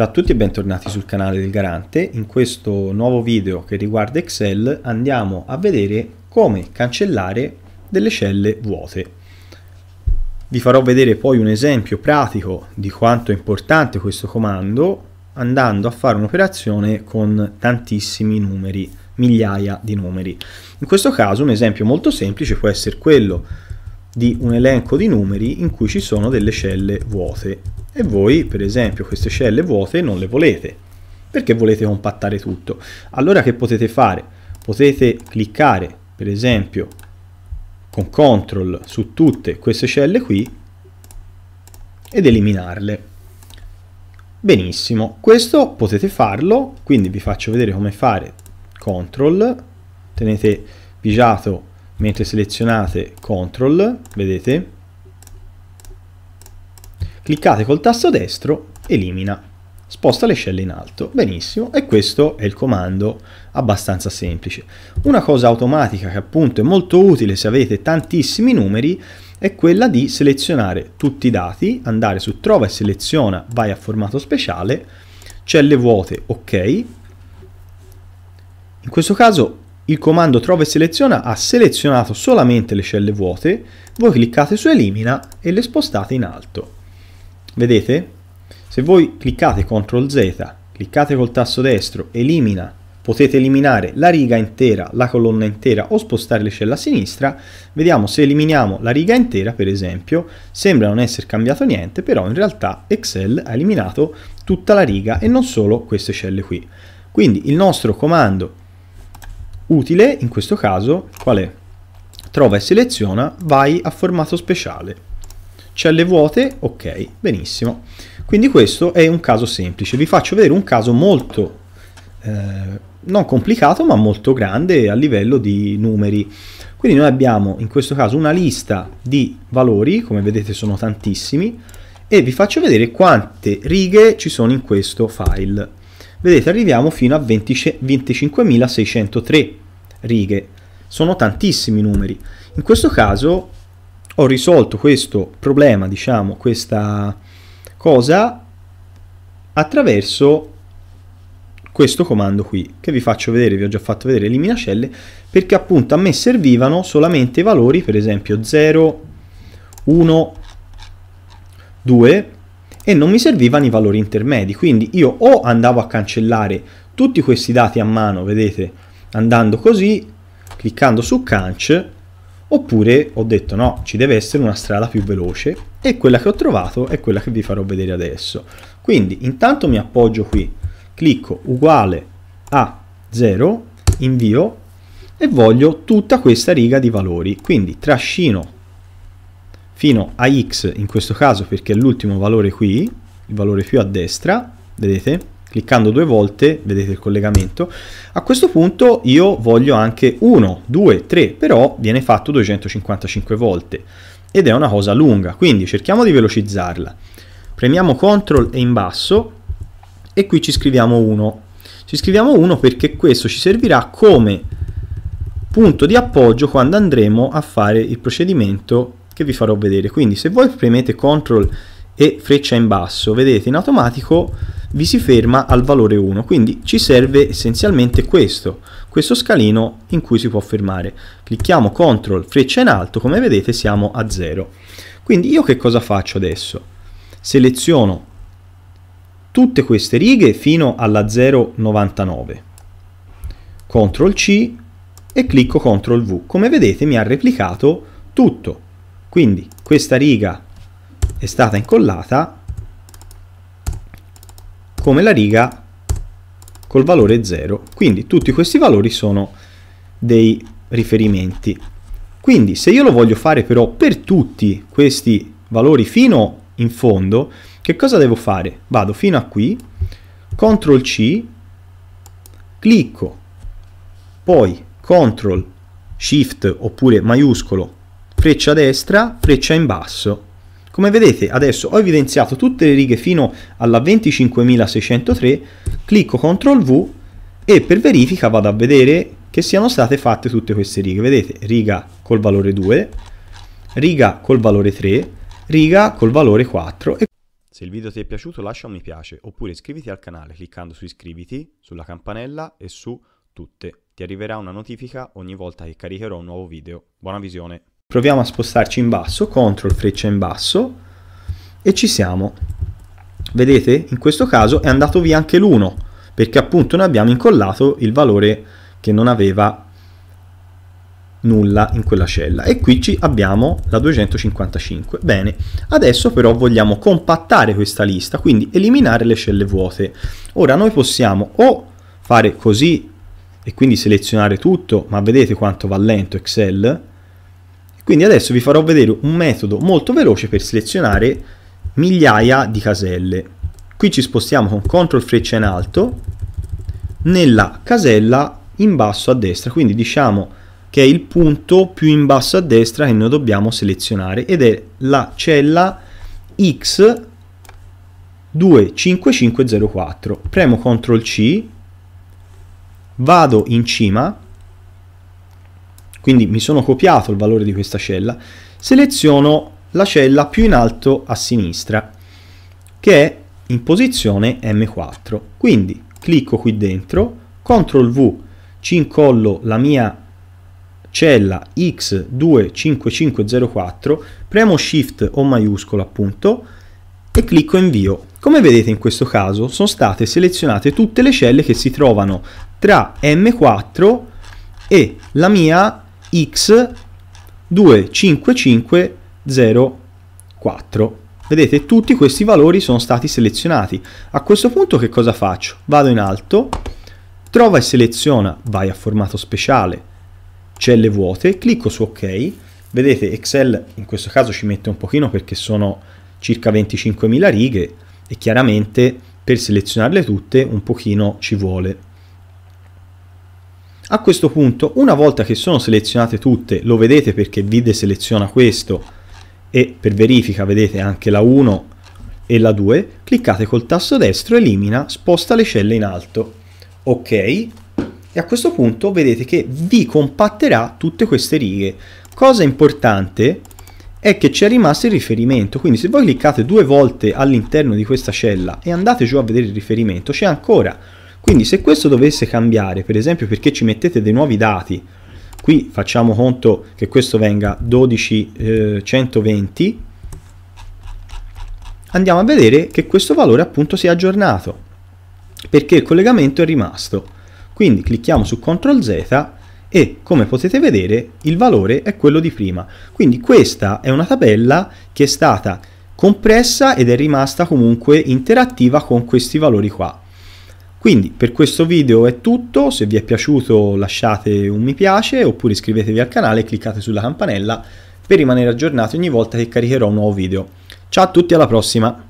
Ciao a tutti e bentornati sul canale del Garante. In questo nuovo video che riguarda Excel andiamo a vedere come cancellare delle celle vuote. Vi farò vedere poi un esempio pratico di quanto è importante questo comando andando a fare un'operazione con tantissimi numeri, migliaia di numeri. In questo caso un esempio molto semplice può essere quello di un elenco di numeri in cui ci sono delle celle vuote e voi per esempio queste celle vuote non le volete perché volete compattare tutto allora che potete fare potete cliccare per esempio con CTRL su tutte queste celle qui ed eliminarle benissimo questo potete farlo quindi vi faccio vedere come fare CTRL tenete pigiato mentre selezionate CTRL vedete cliccate col tasto destro, elimina, sposta le scelle in alto, benissimo, e questo è il comando abbastanza semplice. Una cosa automatica che appunto è molto utile se avete tantissimi numeri è quella di selezionare tutti i dati, andare su trova e seleziona, vai a formato speciale, celle vuote, ok. In questo caso il comando trova e seleziona ha selezionato solamente le celle vuote, voi cliccate su elimina e le spostate in alto. Vedete? Se voi cliccate CTRL Z, cliccate col tasto destro, elimina, potete eliminare la riga intera, la colonna intera o spostare le l'ascella a sinistra, vediamo se eliminiamo la riga intera per esempio, sembra non essere cambiato niente, però in realtà Excel ha eliminato tutta la riga e non solo queste celle qui. Quindi il nostro comando utile in questo caso qual è? Trova e seleziona, vai a formato speciale, celle vuote, ok, benissimo. Quindi questo è un caso semplice, vi faccio vedere un caso molto, eh, non complicato, ma molto grande a livello di numeri. Quindi noi abbiamo in questo caso una lista di valori, come vedete sono tantissimi, e vi faccio vedere quante righe ci sono in questo file. Vedete arriviamo fino a 25.603 righe, sono tantissimi numeri. In questo caso ho risolto questo problema, diciamo, questa cosa attraverso questo comando qui che vi faccio vedere, vi ho già fatto vedere elimina celle perché appunto a me servivano solamente i valori per esempio 0, 1, 2 e non mi servivano i valori intermedi quindi io o andavo a cancellare tutti questi dati a mano vedete andando così cliccando su canc Oppure ho detto no, ci deve essere una strada più veloce e quella che ho trovato è quella che vi farò vedere adesso. Quindi intanto mi appoggio qui, clicco uguale a 0, invio e voglio tutta questa riga di valori. Quindi trascino fino a x in questo caso perché è l'ultimo valore qui, il valore più a destra, vedete? cliccando due volte vedete il collegamento a questo punto io voglio anche 1 2 3 però viene fatto 255 volte ed è una cosa lunga quindi cerchiamo di velocizzarla premiamo CTRL e in basso e qui ci scriviamo 1 ci scriviamo 1 perché questo ci servirà come punto di appoggio quando andremo a fare il procedimento che vi farò vedere quindi se voi premete CTRL e freccia in basso vedete in automatico vi si ferma al valore 1 quindi ci serve essenzialmente questo questo scalino in cui si può fermare clicchiamo CTRL freccia in alto come vedete siamo a 0 quindi io che cosa faccio adesso seleziono tutte queste righe fino alla 0,99 CTRL C e clicco CTRL V come vedete mi ha replicato tutto quindi questa riga è stata incollata come la riga col valore 0. Quindi tutti questi valori sono dei riferimenti. Quindi se io lo voglio fare però per tutti questi valori fino in fondo, che cosa devo fare? Vado fino a qui, CTRL C, clicco, poi CTRL SHIFT oppure maiuscolo, freccia destra, freccia in basso come vedete adesso ho evidenziato tutte le righe fino alla 25603, clicco CTRL V e per verifica vado a vedere che siano state fatte tutte queste righe. Vedete, riga col valore 2, riga col valore 3, riga col valore 4. E... Se il video ti è piaciuto lascia un mi piace oppure iscriviti al canale cliccando su iscriviti, sulla campanella e su tutte. Ti arriverà una notifica ogni volta che caricherò un nuovo video. Buona visione! proviamo a spostarci in basso, CTRL freccia in basso e ci siamo. Vedete? In questo caso è andato via anche l'1 perché appunto noi abbiamo incollato il valore che non aveva nulla in quella cella e qui ci abbiamo la 255 bene adesso però vogliamo compattare questa lista quindi eliminare le celle vuote ora noi possiamo o fare così e quindi selezionare tutto ma vedete quanto va lento Excel quindi adesso vi farò vedere un metodo molto veloce per selezionare migliaia di caselle. Qui ci spostiamo con CTRL freccia in alto nella casella in basso a destra, quindi diciamo che è il punto più in basso a destra che noi dobbiamo selezionare ed è la cella X25504. Premo CTRL C, vado in cima quindi mi sono copiato il valore di questa cella, seleziono la cella più in alto a sinistra, che è in posizione M4. Quindi clicco qui dentro, CTRL V, ci incollo la mia cella X25504, premo Shift o maiuscolo appunto e clicco invio. Come vedete in questo caso sono state selezionate tutte le celle che si trovano tra M4 e la mia x25504. Vedete, tutti questi valori sono stati selezionati. A questo punto che cosa faccio? Vado in alto, trova e seleziona, vai a formato speciale, celle vuote, clicco su ok. Vedete, Excel in questo caso ci mette un pochino perché sono circa 25.000 righe e chiaramente per selezionarle tutte un pochino ci vuole. A questo punto, una volta che sono selezionate tutte, lo vedete perché vi deseleziona questo e per verifica vedete anche la 1 e la 2, cliccate col tasto destro, elimina, sposta le celle in alto. Ok, e a questo punto vedete che vi compatterà tutte queste righe. Cosa importante è che ci è rimasto il riferimento, quindi se voi cliccate due volte all'interno di questa cella e andate giù a vedere il riferimento, c'è ancora quindi se questo dovesse cambiare, per esempio perché ci mettete dei nuovi dati, qui facciamo conto che questo venga 12120, eh, andiamo a vedere che questo valore appunto si è aggiornato, perché il collegamento è rimasto. Quindi clicchiamo su CTRL Z e come potete vedere il valore è quello di prima. Quindi questa è una tabella che è stata compressa ed è rimasta comunque interattiva con questi valori qua. Quindi per questo video è tutto, se vi è piaciuto lasciate un mi piace oppure iscrivetevi al canale e cliccate sulla campanella per rimanere aggiornati ogni volta che caricherò un nuovo video. Ciao a tutti, alla prossima!